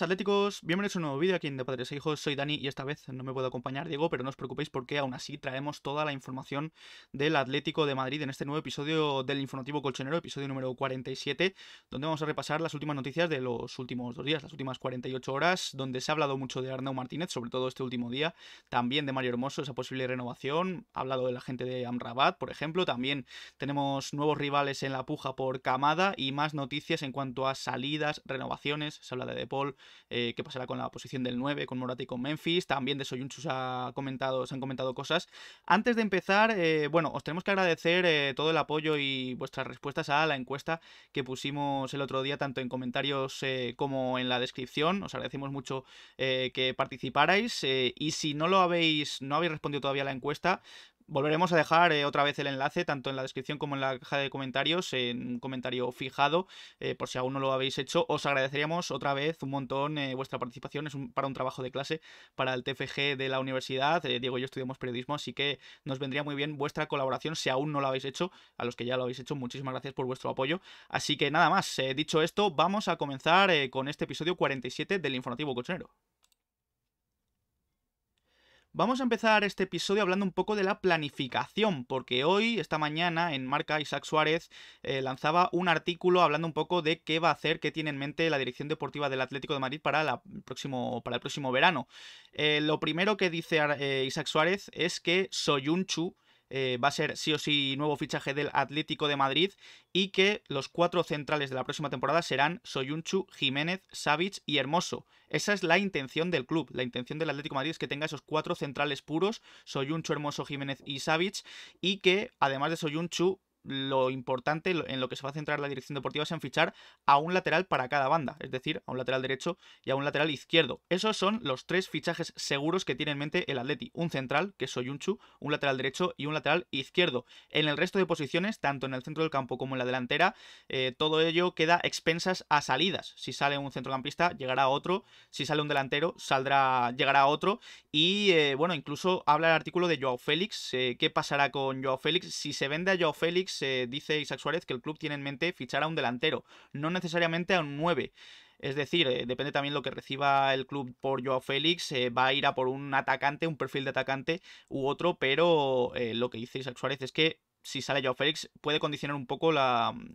atléticos. Bienvenidos a un nuevo vídeo aquí en De Padres e Hijos. Soy Dani y esta vez no me puedo acompañar Diego, pero no os preocupéis porque aún así traemos toda la información del Atlético de Madrid en este nuevo episodio del Informativo Colchonero, episodio número 47, donde vamos a repasar las últimas noticias de los últimos dos días, las últimas 48 horas, donde se ha hablado mucho de Arnau Martínez, sobre todo este último día, también de Mario Hermoso, esa posible renovación, ha hablado de la gente de Amrabat, por ejemplo, también tenemos nuevos rivales en la puja por Camada y más noticias en cuanto a salidas, renovaciones, se habla de De Paul, eh, qué pasará con la posición del 9, con Morata y con Memphis. También de Soyuncu se, ha comentado, han comentado cosas. Antes de empezar, eh, bueno, os tenemos que agradecer eh, todo el apoyo y vuestras respuestas a la encuesta que pusimos el otro día, tanto en comentarios como en la descripción. Os agradecemos mucho que participarais. y si no lo habéis, no habéis respondido todavía a la encuesta, Volveremos a dejar eh, otra vez el enlace, tanto en la descripción como en la caja de comentarios, en un comentario fijado, eh, por si aún no lo habéis hecho. Os agradeceríamos otra vez un montón eh, vuestra participación, es para un trabajo de clase para el TFG de la universidad. Diego y yo estudiamos periodismo, así que nos vendría muy bien vuestra colaboración si aún no lo habéis hecho. A los que ya lo habéis hecho, muchísimas gracias por vuestro apoyo. Así que nada más, dicho esto, vamos a comenzar con este episodio 47 del Informativo Cochonero. Vamos a empezar este episodio hablando un poco de la planificación, porque hoy, esta mañana, en Marca Isaac Suárez eh, lanzaba un artículo hablando un poco de qué va a hacer, qué tiene en mente la Dirección Deportiva del Atlético de Madrid para, próximo, para el próximo verano. Eh, lo primero que dice eh, Isaac Suárez es que Soyunchu eh, va a ser sí o sí nuevo fichaje del Atlético de Madrid y que los cuatro centrales de la próxima temporada serán Soyunchu, Jiménez, Savic y Hermoso. Esa es la intención del club. La intención del Atlético Madrid es que tenga esos cuatro centrales puros, Soyunchu, Hermoso, Jiménez y Savic, y que además de Soyunchu lo importante en lo que se va a centrar la dirección deportiva es en fichar a un lateral para cada banda, es decir, a un lateral derecho y a un lateral izquierdo. Esos son los tres fichajes seguros que tiene en mente el Atleti, un central, que es Soyunchu, un lateral derecho y un lateral izquierdo. En el resto de posiciones, tanto en el centro del campo como en la delantera, eh, todo ello queda expensas a salidas. Si sale un centrocampista, llegará otro, si sale un delantero, saldrá, llegará otro y eh, bueno, incluso habla el artículo de Joao Félix, eh, qué pasará con Joao Félix, si se vende a Joao Félix eh, dice Isaac Suárez que el club tiene en mente fichar a un delantero, no necesariamente a un 9. Es decir, eh, depende también lo que reciba el club por Joao Félix, eh, va a ir a por un atacante, un perfil de atacante u otro, pero lo que dice Isaac Suárez es que si sale Joao Félix, puede condicionar un poco mm,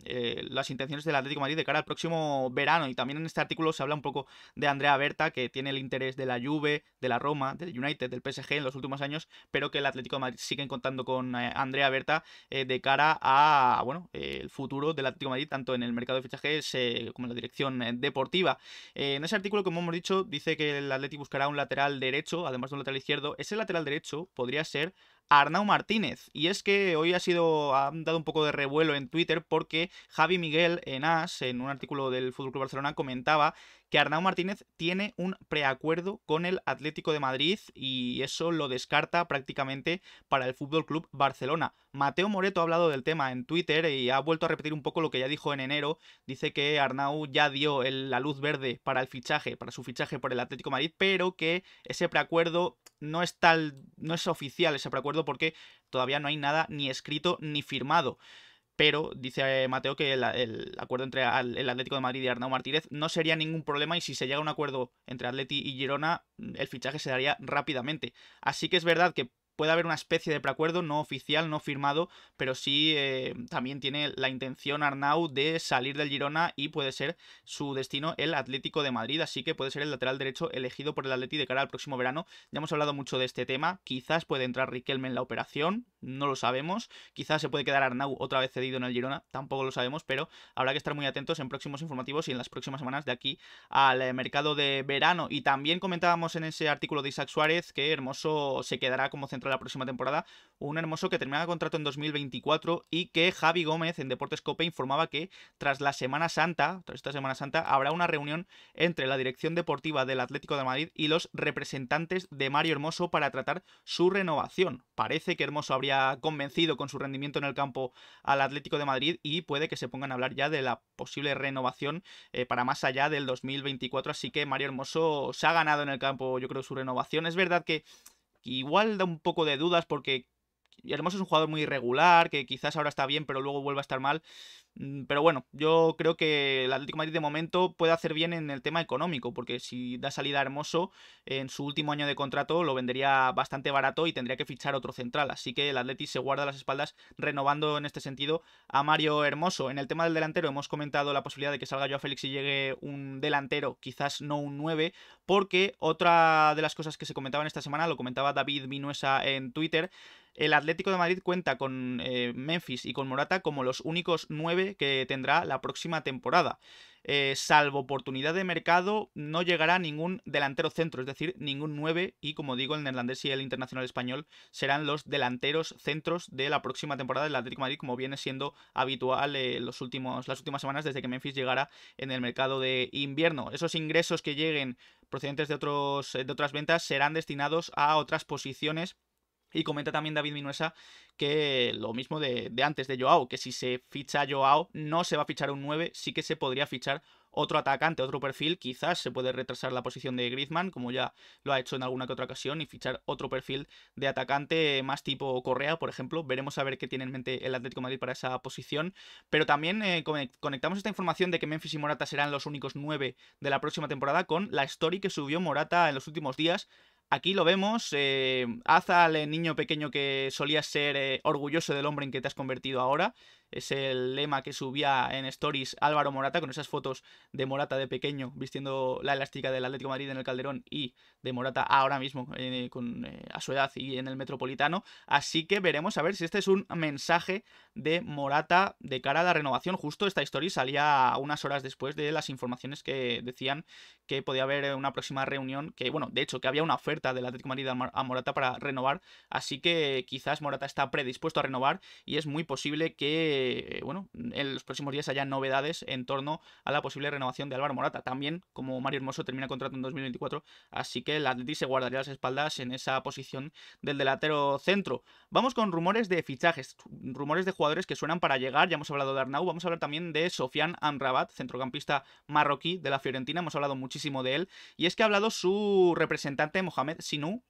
eh, las intenciones del Atlético de Madrid de cara al próximo verano. Y también en este artículo se habla un poco de Andrea Berta, que tiene el interés de la Juve, de la Roma, del United, del PSG en los últimos años, pero que el Atlético Madrid sigue contando con eh, Andrea Berta eh, de cara a bueno el futuro del Atlético Madrid, tanto en el mercado de fichajes como en la dirección deportiva. en ese artículo, como hemos dicho, dice que el Atlético buscará un lateral derecho, además de un lateral izquierdo. Ese lateral derecho podría ser Arnau Martínez. Y es que hoy ha sido, ha dado un poco de revuelo en Twitter porque Javi Miguel en AS, en un artículo del Fútbol Club Barcelona, comentaba que Arnau Martínez tiene un preacuerdo con el Atlético de Madrid y eso lo descarta prácticamente para el Fútbol Club Barcelona. Mateo Moreto ha hablado del tema en Twitter y ha vuelto a repetir un poco lo que ya dijo en enero. Dice que Arnau ya dio la luz verde para el fichaje, para su fichaje por el Atlético Madrid, pero que ese preacuerdo no es tal, no es oficial ese preacuerdo porque todavía no hay nada ni escrito ni firmado pero dice eh, Mateo que el, acuerdo entre el Atlético de Madrid y Arnau Martínez no sería ningún problema y si se llega a un acuerdo entre Atleti y Girona, el fichaje se daría rápidamente. Así que es verdad que puede haber una especie de preacuerdo no oficial, no firmado, pero sí eh, también tiene la intención Arnau de salir del Girona y puede ser su destino el Atlético de Madrid, así que puede ser el lateral derecho elegido por el Atleti de cara al próximo verano. Ya hemos hablado mucho de este tema, quizás puede entrar Riquelme en la operación, no lo sabemos, quizás se puede quedar Arnau otra vez cedido en el Girona, tampoco lo sabemos, pero habrá que estar muy atentos en próximos informativos y en las próximas semanas de aquí al eh, mercado de verano. Y también comentábamos en ese artículo de Isaac Suárez que Hermoso se quedará como centro, la próxima temporada, un hermoso que el contrato en 2024 y que Javi Gómez en Deportes Cope informaba que tras la Semana Santa, tras esta Semana Santa, habrá una reunión entre la dirección deportiva del Atlético de Madrid y los representantes de Mario Hermoso para tratar su renovación. Parece que Hermoso habría convencido con su rendimiento en el campo al Atlético de Madrid y puede que se pongan a hablar ya de la posible renovación eh, para más allá del 2024, así que Mario Hermoso se ha ganado en el campo, yo creo, su renovación. Es verdad que igual da un poco de dudas porque y Hermoso es un jugador muy irregular, que quizás ahora está bien, pero luego vuelva a estar mal. Mm, pero bueno, yo creo que el Atlético Madrid de momento puede hacer bien en el tema económico, porque si da salida a Hermoso, en su último año de contrato lo vendería bastante barato y tendría que fichar otro central. Así que el Atlético se guarda las espaldas renovando en este sentido a Mario Hermoso. En el tema del delantero hemos comentado la posibilidad de que salga Joao Félix y llegue un delantero, quizás no un 9, porque otra de las cosas que se comentaban esta semana, lo comentaba David Minuesa en Twitter, el Atlético de Madrid cuenta con eh, Memphis y con Morata como los únicos nueve que tendrá la próxima temporada. Eh, salvo oportunidad de mercado, no llegará ningún delantero centro, es decir, ningún 9. Y como digo, el neerlandés y el internacional español serán los delanteros centros de la próxima temporada del Atlético de Madrid, como viene siendo habitual eh, los últimos, las últimas semanas desde que Memphis llegara en el mercado de invierno. Esos ingresos que lleguen procedentes de, otros, de otras ventas serán destinados a otras posiciones y comenta también David Minuesa que lo mismo de, antes de Joao, que si se ficha Joao no se va a fichar un 9, sí que se podría fichar otro atacante, otro perfil, quizás se puede retrasar la posición de Griezmann, como ya lo ha hecho en alguna que otra ocasión, y fichar otro perfil de atacante más tipo Correa, por ejemplo. Veremos a ver qué tiene en mente el Atlético Madrid para esa posición. Pero también eh, conectamos esta información de que Memphis y Morata serán los únicos 9 de la próxima temporada con la story que subió Morata en los últimos días Aquí lo vemos, haz eh, al niño pequeño que solía ser eh, orgulloso del hombre en que te has convertido ahora, es el lema que subía en Stories Álvaro Morata, con esas fotos de Morata de pequeño, vistiendo la elástica del Atlético Madrid en el Calderón y de Morata ahora mismo, eh, con, eh, a su edad y en el Metropolitano. Así que veremos a ver si este es un mensaje de Morata de cara a la renovación. Justo esta historia salía unas horas después de las informaciones que decían que podía haber eh, una próxima reunión, que bueno, de hecho, que había una oferta del Atlético de Madrid a Morata para renovar, así que quizás Morata está predispuesto a renovar y es muy posible que eh, bueno, en los próximos días haya novedades en torno a la posible renovación de Álvaro Morata. También, como Mario Hermoso termina contrato en 2024, así que el Atleti se guardaría las espaldas en esa posición del delantero centro. Vamos con rumores de fichajes, rumores de jugadores que suenan para llegar. Ya hemos hablado de Arnau, vamos a hablar también de Sofian Amrabat, centrocampista marroquí de la Fiorentina. Hemos hablado muchísimo de él. Y es que ha hablado su representante, Mohamed Sinou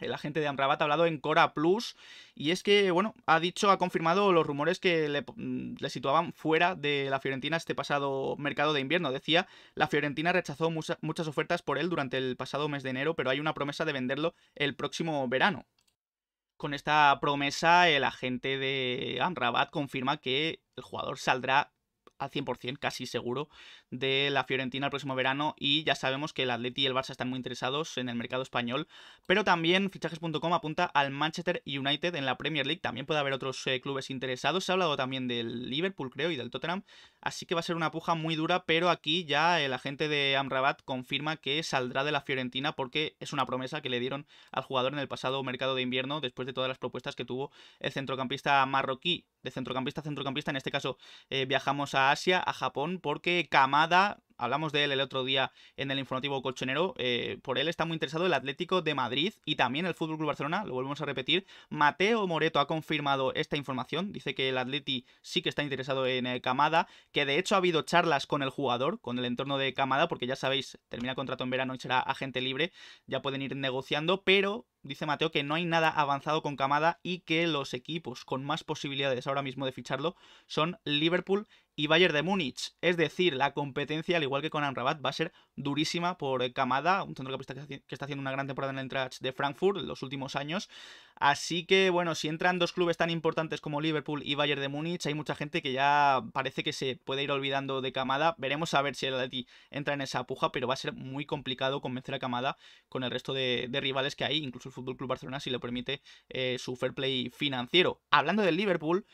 el agente de Amrabat ha hablado en Cora Plus y es que, bueno, ha dicho, ha confirmado los rumores que le, mm, situaban fuera de la Fiorentina este pasado mercado de invierno. Decía, la Fiorentina rechazó muchas ofertas por él durante el pasado mes de enero, pero hay una promesa de venderlo el próximo verano. Con esta promesa, el agente de Amrabat confirma que el jugador saldrá al 100%, casi seguro, de la Fiorentina el próximo verano. Y ya sabemos que el Atleti y el Barça están muy interesados en el mercado español. Pero también fichajes.com apunta al Manchester United en la Premier League. También puede haber otros eh, clubes interesados. Se ha hablado también del Liverpool, creo, y del Tottenham. Así que va a ser una puja muy dura, pero aquí ya el agente de Amrabat confirma que saldrá de la Fiorentina porque es una promesa que le dieron al jugador en el pasado mercado de invierno después de todas las propuestas que tuvo el centrocampista marroquí. De centrocampista a centrocampista, en este caso eh, viajamos a Asia, a Japón, porque Kamada hablamos de él el otro día en el informativo colchonero, eh, por él está muy interesado el Atlético de Madrid y también el Fútbol Club Barcelona, lo volvemos a repetir. Mateo Moreto ha confirmado esta información, dice que el Atleti sí que está interesado en eh, Kamada, Camada, que de hecho ha habido charlas con el jugador, con el entorno de Camada, porque ya sabéis, termina contrato en verano y será agente libre, ya pueden ir negociando, pero dice Mateo que no hay nada avanzado con Camada y que los equipos con más posibilidades ahora mismo de ficharlo son Liverpool y Bayern de Múnich. Es decir, la competencia, al igual que con Amrabat, va a ser durísima por Camada, un centrocampista que está haciendo una gran temporada en el Eintracht de Frankfurt en los últimos años. Así que, bueno, si entran dos clubes tan importantes como Liverpool y Bayern de Múnich, hay mucha gente que ya parece que se puede ir olvidando de Camada, Veremos a ver si el Atleti entra en esa puja, pero va a ser muy complicado convencer a Camada con el resto de, rivales que hay, incluso el FC Club Barcelona, si le permite eh, su fair play financiero. Hablando del Liverpool.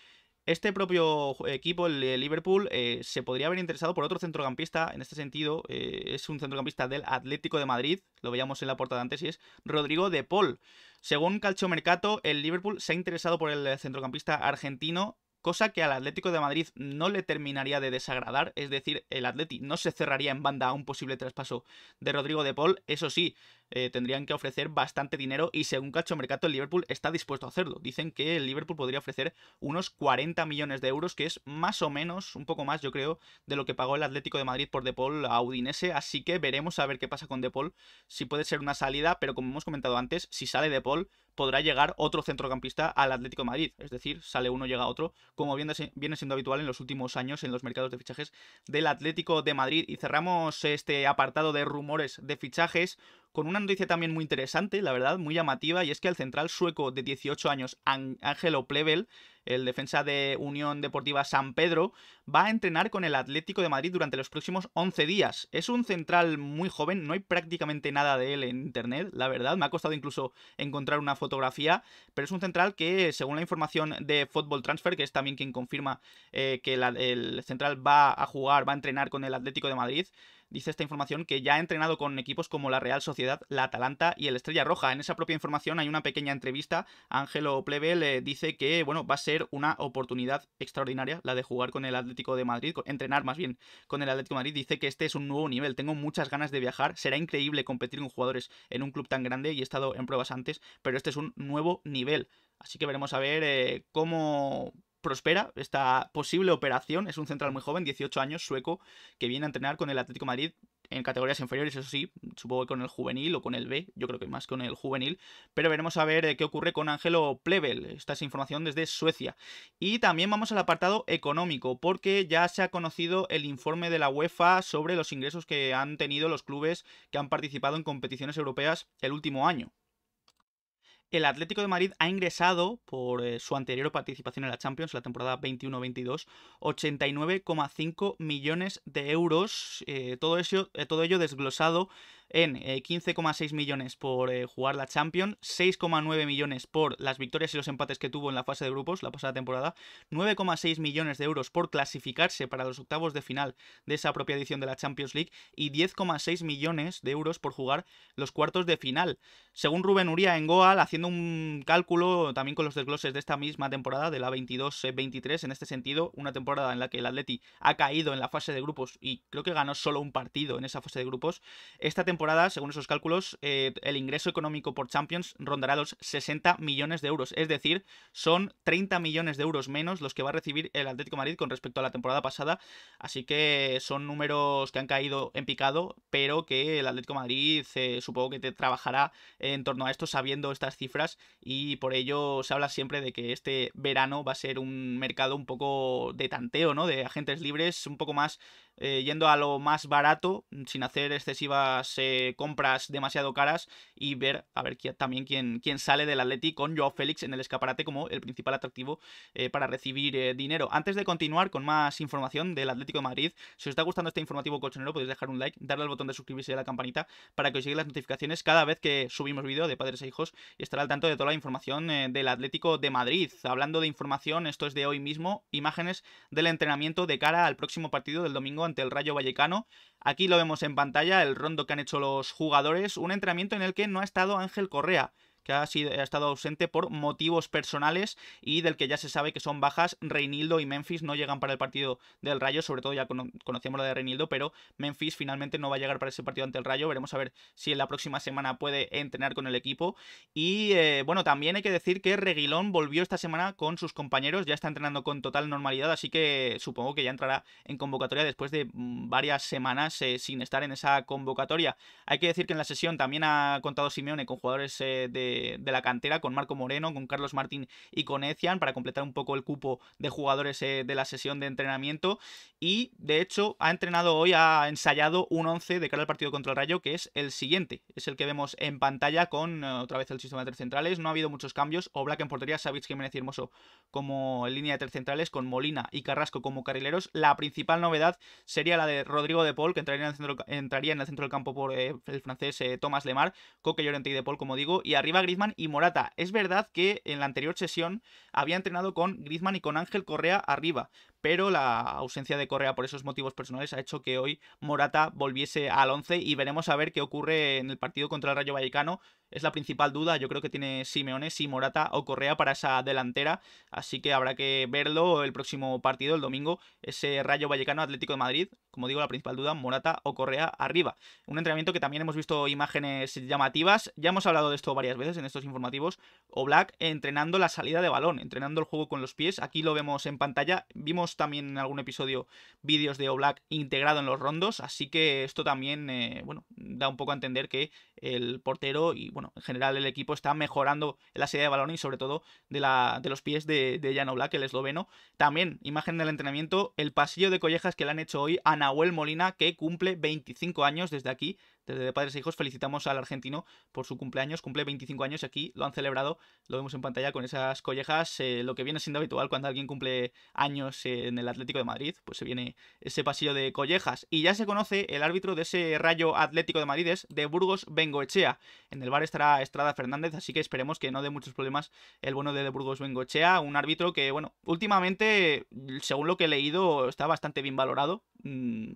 Este propio equipo, el Liverpool, eh, se podría haber interesado por otro centrocampista en este sentido. Eh, es un centrocampista del Atlético de Madrid, lo veíamos en la portada antes, y es Rodrigo de Paul. Según Mercato, el Liverpool se ha interesado por el centrocampista argentino cosa que al Atlético de Madrid no le terminaría de desagradar, es decir, el Atleti no se cerraría en banda a un posible traspaso de Rodrigo de Paul, eso sí, eh, tendrían que ofrecer bastante dinero y según Cacho Mercato el Liverpool está dispuesto a hacerlo. Dicen que el Liverpool podría ofrecer unos 40 millones de euros, que es más o menos, un poco más yo creo, de lo que pagó el Atlético de Madrid por De Paul a Udinese, así que veremos a ver qué pasa con De Paul, si puede ser una salida, pero como hemos comentado antes, si sale De Paul podrá llegar otro centrocampista al Atlético de Madrid, es decir, sale uno, llega otro, como viene siendo habitual en los últimos años en los mercados de fichajes del Atlético de Madrid. Y cerramos este apartado de rumores de fichajes con una noticia también muy interesante, la verdad, muy llamativa, y es que el central sueco de 18 años, Ángelo Plevel, el defensa de Unión Deportiva San Pedro, va a entrenar con el Atlético de Madrid durante los próximos 11 días. Es un central muy joven, no hay prácticamente nada de él en internet, la verdad, me ha costado incluso encontrar una fotografía, pero es un central que, según la información de Football Transfer, que es también quien confirma eh, que el central va a jugar, va a entrenar con el Atlético de Madrid, dice esta información que ya ha entrenado con equipos como la Real Sociedad, la Atalanta y el Estrella Roja. En esa propia información hay una pequeña entrevista. Ángelo Plebel le eh, dice que bueno, va a ser una oportunidad extraordinaria la de jugar con el Atlético de Madrid, entrenar más bien con el Atlético de Madrid. Dice que este es un nuevo nivel, tengo muchas ganas de viajar, será increíble competir con jugadores en un club tan grande y he estado en pruebas antes, pero este es un nuevo nivel. Así que veremos a ver eh, cómo prospera esta posible operación. Es un central muy joven, 18 años, sueco, que viene a entrenar con el Atlético Madrid en categorías inferiores, eso sí, supongo que con el juvenil o con el B, yo creo que más con el juvenil, pero veremos a ver eh, qué ocurre con Ángelo Plebel, esta es información desde Suecia. Y también vamos al apartado económico, porque ya se ha conocido el informe de la UEFA sobre los ingresos que han tenido los clubes que han participado en competiciones europeas el último año el Atlético de Madrid ha ingresado, por eh, su anterior participación en la Champions, la temporada 21-22, 89,5 millones de euros. Eh, todo, eso, eh, todo ello desglosado en 15,6 eh, millones por eh, jugar la Champions, 6,9 millones por las victorias y los empates que tuvo en la fase de grupos la pasada temporada, 9,6 millones de euros por clasificarse para los octavos de final de esa propia edición de la Champions League y 10,6 millones de euros por jugar los cuartos de final. Según Rubén Uría en Goal, haciendo un cálculo también con los desgloses de esta misma temporada, de la 22-23, eh, en este sentido, una temporada en la que el Atleti ha caído en la fase de grupos y creo que ganó solo un partido en esa fase de grupos, esta temporada según esos cálculos, eh, el ingreso económico por Champions rondará los 60 millones de euros. Es decir, son 30 millones de euros menos los que va a recibir el Atlético Madrid con respecto a la temporada pasada. Así que son números que han caído en picado, pero que el Atlético Madrid eh, supongo que te trabajará en torno a esto sabiendo estas cifras y por ello se habla siempre de que este verano va a ser un mercado un poco de tanteo, ¿no? De agentes libres, un poco más eh, yendo a lo más barato, mm, sin hacer excesivas eh, compras demasiado caras y ver a ver quién, también quién, quién sale del Atlético con Joao Félix en el escaparate como el principal atractivo eh, para recibir dinero. Antes de continuar con más información del Atlético de Madrid, si os está gustando este informativo colchonero podéis dejar un like, darle al botón de suscribirse y a la campanita para que os lleguen las notificaciones cada vez que subimos vídeo de Padres e Hijos y estar al tanto de toda la información del Atlético de Madrid. Hablando de información, esto es de hoy mismo, imágenes del entrenamiento de cara al próximo partido del domingo el Rayo Vallecano. Aquí lo vemos en pantalla, el rondo que han hecho los jugadores, un entrenamiento en el que no ha estado Ángel Correa que ha, sido, ha estado ausente por motivos personales y del que ya se sabe que son bajas. Reinildo y Memphis no llegan para el partido del Rayo, sobre todo ya conocíamos conocemos la de Reinildo, pero Memphis finalmente no va a llegar para ese partido ante el Rayo. Veremos a ver si en la próxima semana puede entrenar con el equipo. Y eh, bueno, también hay que decir que Reguilón volvió esta semana con sus compañeros, ya está entrenando con total normalidad, así que supongo que ya entrará en convocatoria después de mm, varias semanas eh, sin estar en esa convocatoria. Hay que decir que en la sesión también ha contado Simeone con jugadores eh, de de, la cantera con Marco Moreno, con Carlos Martín y con Ecian para completar un poco el cupo de jugadores eh, de la sesión de entrenamiento. Y de hecho ha entrenado hoy, ha ensayado un 11 de cara al partido contra el Rayo, que es el siguiente. Es el que vemos en pantalla con eh, otra vez el sistema de tres centrales. No ha habido muchos cambios. O Black en portería, Sabich Jiménez y Hermoso como línea de tres centrales, con Molina y Carrasco como carrileros. La principal novedad sería la de Rodrigo de Paul, que entraría en el centro, entraría en el centro del campo por eh, el francés Thomas Lemar, Coque Llorente y de Paul, como digo. Y arriba Griezmann y Morata. Es verdad que en la anterior sesión había entrenado con Griezmann y con Ángel Correa arriba, pero la ausencia de Correa por esos motivos personales ha hecho que hoy Morata volviese al 11 y veremos a ver qué ocurre en el partido contra el Rayo Vallecano. Es la principal duda, yo creo que tiene Simeone, si Morata o Correa para esa delantera, así que habrá que verlo el próximo partido, el domingo, ese Rayo Vallecano Atlético de Madrid, como digo, la principal duda, Morata o Correa arriba. Un entrenamiento que también hemos visto imágenes llamativas, ya hemos hablado de esto varias veces en estos informativos, o Black entrenando la salida de balón, entrenando el juego con los pies, aquí lo vemos en pantalla, vimos también en algún episodio vídeos de Oblak integrado en los rondos, así que esto también, eh, bueno, da un poco a entender que el portero y, bueno, en general el equipo está mejorando la sede de balón y sobre todo de, la, de los pies de, de Jan Oblak, el esloveno. También, imagen del entrenamiento, el pasillo de collejas que le han hecho hoy a Nahuel Molina, que cumple 25 años desde aquí, este de Padres e Hijos, felicitamos al argentino por su cumpleaños, cumple 25 años aquí lo han celebrado, lo vemos en pantalla con esas collejas, eh, lo que viene siendo habitual cuando alguien cumple años en el Atlético de Madrid, pues se viene ese pasillo de collejas. Y ya se conoce el árbitro de ese rayo Atlético de Madrid, es de Burgos bengochea En el bar estará Estrada Fernández, así que esperemos que no dé muchos problemas el bueno de, de Burgos bengochea un árbitro que, bueno, últimamente, según lo que he leído, está bastante bien valorado. Mm,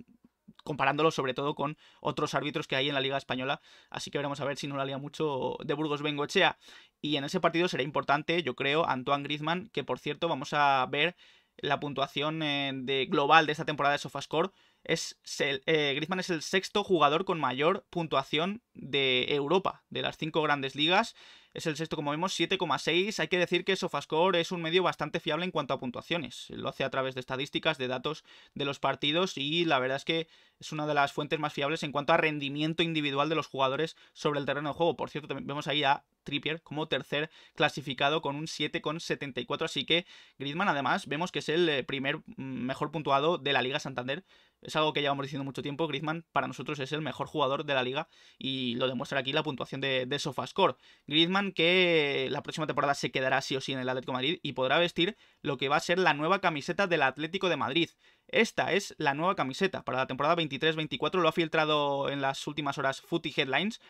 comparándolo sobre todo con otros árbitros que hay en la Liga Española. Así que veremos a ver si no la lía mucho de Burgos Bengochea. Y en ese partido será importante, yo creo, Antoine Griezmann, que por cierto vamos a ver la puntuación eh, global de esta temporada de Sofascore. Es eh, Griezmann es el sexto jugador con mayor puntuación de Europa, de las cinco grandes ligas es el sexto como vemos, 7,6. Hay que decir que Sofascore es un medio bastante fiable en cuanto a puntuaciones. Lo hace a través de estadísticas, de datos de los partidos y la verdad es que es una de las fuentes más fiables en cuanto a rendimiento individual de los jugadores sobre el terreno de juego. Por cierto, vemos ahí a Trippier como tercer clasificado con un 7,74. Así que Griezmann además vemos que es el eh, primer mm, mejor puntuado de la Liga Santander es algo que llevamos diciendo mucho tiempo. Griezmann para nosotros es el mejor jugador de la liga y lo demuestra aquí la puntuación de, de Sofascore. Griezmann que la próxima temporada se quedará sí o sí en el Atlético de Madrid y podrá vestir lo que va a ser la nueva camiseta del Atlético de Madrid. Esta es la nueva camiseta para la temporada 23-24. Lo ha filtrado en las últimas horas Footy Headlines.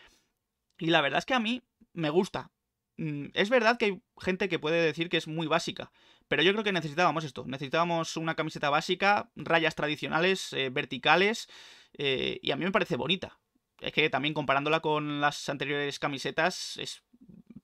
Y la verdad es que a mí me gusta. Mm, es verdad que hay gente que puede decir que es muy básica, pero yo creo que necesitábamos esto. Necesitábamos una camiseta básica, rayas tradicionales, eh, verticales. Eh, y a mí me parece bonita. Es que también comparándola con las anteriores camisetas es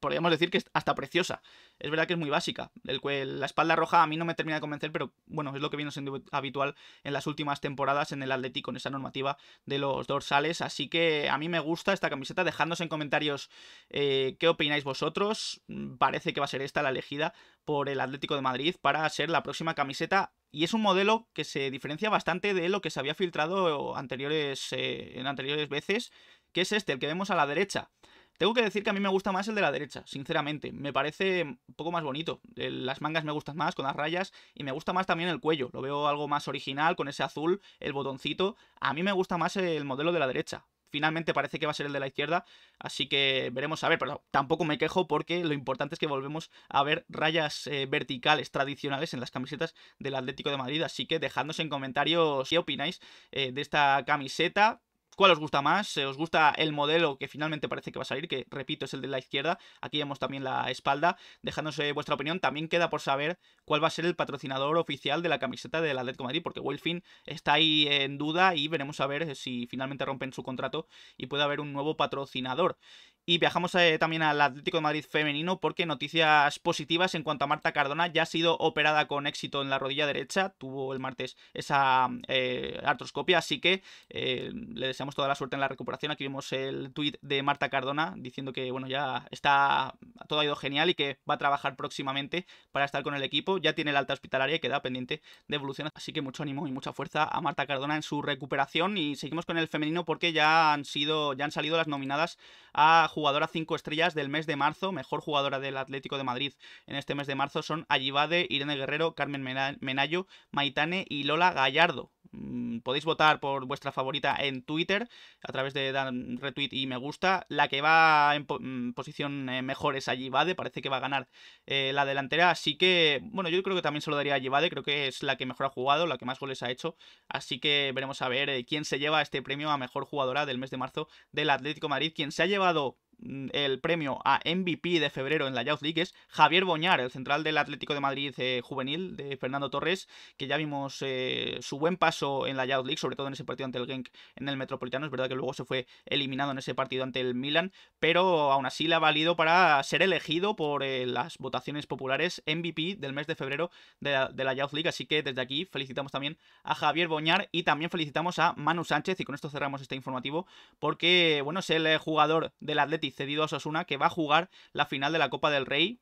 podríamos decir que es hasta preciosa. Es verdad que es muy básica. El, la espalda roja a mí no me termina de convencer, pero bueno, es lo que viene siendo habitual en las últimas temporadas en el Atlético en esa normativa de los dorsales. Así que a mí me gusta esta camiseta. Dejadnos en comentarios eh, qué opináis vosotros. Mm, parece que va a ser esta la elegida por el Atlético de Madrid para ser la próxima camiseta y es un modelo que se diferencia bastante de lo que se había filtrado anteriores, eh, en anteriores veces, que es este, el que vemos a la derecha. Tengo que decir que a mí me gusta más el de la derecha, sinceramente. Me parece un poco más bonito. Las mangas me gustan más, con las rayas. Y me gusta más también el cuello. Lo veo algo más original, con ese azul, el botoncito. A mí me gusta más el modelo de la derecha. Finalmente parece que va a ser el de la izquierda. Así que veremos a ver. Pero tampoco me quejo porque lo importante es que volvemos a ver rayas eh, verticales tradicionales en las camisetas del Atlético de Madrid. Así que dejadnos en comentarios qué opináis eh, de esta camiseta ¿Cuál os gusta más? Eh, ¿Os gusta el modelo que finalmente parece que va a salir? Que repito, es el de la izquierda. Aquí vemos también la espalda. Dejándose vuestra opinión. También queda por saber cuál va a ser el patrocinador oficial de la camiseta de la de Madrid. Porque Wolfin está ahí en duda y veremos a ver si finalmente rompen su contrato y puede haber un nuevo patrocinador. Y viajamos eh, también al Atlético de Madrid femenino porque noticias positivas en cuanto a Marta Cardona ya ha sido operada con éxito en la rodilla derecha, tuvo el martes esa eh, artroscopia, así que eh, le deseamos toda la suerte en la recuperación. Aquí vemos el tweet de Marta Cardona diciendo que bueno, ya está todo ha ido genial y que va a trabajar próximamente para estar con el equipo, ya tiene el alta hospitalaria y queda pendiente de evolución, así que mucho ánimo y mucha fuerza a Marta Cardona en su recuperación y seguimos con el femenino porque ya han sido ya han salido las nominadas a jugadora 5 estrellas del mes de marzo, mejor jugadora del Atlético de Madrid en este mes de marzo son Ayibade, Irene Guerrero, Carmen Menayo, Maitane y Lola Gallardo. Mm, podéis votar por vuestra favorita en Twitter a través de dar retweet y me gusta. La que va en mm, posición eh, mejor es Ayibade, parece que va a ganar eh, la delantera. Así que, bueno, yo creo que también se lo daría a Ayibade, creo que es la que mejor ha jugado, la que más goles ha hecho. Así que veremos a ver eh, quién se lleva este premio a mejor jugadora del mes de marzo del Atlético Madrid. Quien se ha llevado Mm, el premio a MVP de febrero en la Youth League es Javier Boñar, el central del Atlético de Madrid eh, juvenil de Fernando Torres, que ya vimos eh, su buen paso en la Youth League, sobre todo en ese partido ante el Genk en el Metropolitano. Es verdad que luego se fue eliminado en ese partido ante el Milan, pero aún así le ha valido para ser elegido por eh, las votaciones populares MVP del mes de febrero de la, de Youth League. Así que desde aquí felicitamos también a Javier Boñar y también felicitamos a Manu Sánchez. Y con esto cerramos este informativo, porque bueno, es el jugador del Atlético cedido a Osasuna, que va a jugar la final de la Copa del Rey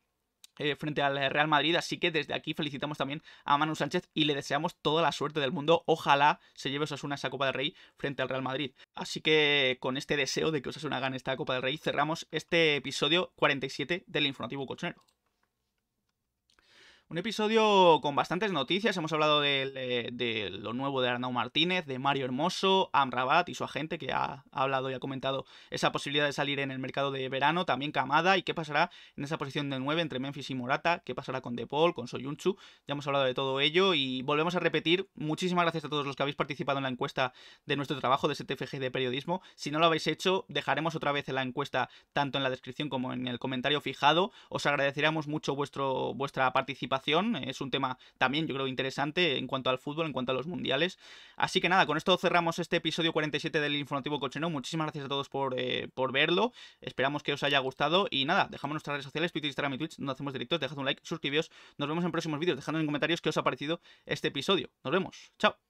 eh, frente al eh, Real Madrid. Así que desde aquí felicitamos también a Manu Sánchez y le deseamos toda la suerte del mundo. Ojalá se lleve Osasuna esa Copa del Rey frente al Real Madrid. Así que con este deseo de que Osasuna gane esta Copa del Rey, cerramos este episodio 47 del Informativo Cochonero. Un episodio con bastantes noticias. Hemos hablado eh, de, lo nuevo de Arnau Martínez, de Mario Hermoso, Amrabat y su agente, que ha, hablado y ha comentado esa posibilidad de salir en el mercado de verano. También Camada y qué pasará en esa posición de 9 entre Memphis y Morata, qué pasará con De Paul, con Soyunchu. Ya hemos hablado de todo ello y volvemos a repetir. Muchísimas gracias a todos los que habéis participado en la encuesta de nuestro trabajo de STFG de periodismo. Si no lo habéis hecho, dejaremos otra vez la encuesta tanto en la descripción como en el comentario fijado. Os agradeceríamos mucho vuestro, vuestra participación es un tema también, yo creo, interesante en cuanto al fútbol, en cuanto a los mundiales. Así que nada, con esto cerramos este episodio 47 del Informativo Cochino. Muchísimas gracias a todos por, eh, por verlo. Esperamos que os haya gustado. Y nada, dejamos nuestras redes sociales, Twitter, Instagram y Twitch, donde hacemos directos. Dejad un like, suscribíos. Nos vemos en próximos vídeos. Dejadnos en comentarios qué os ha parecido este episodio. Nos vemos. Chao.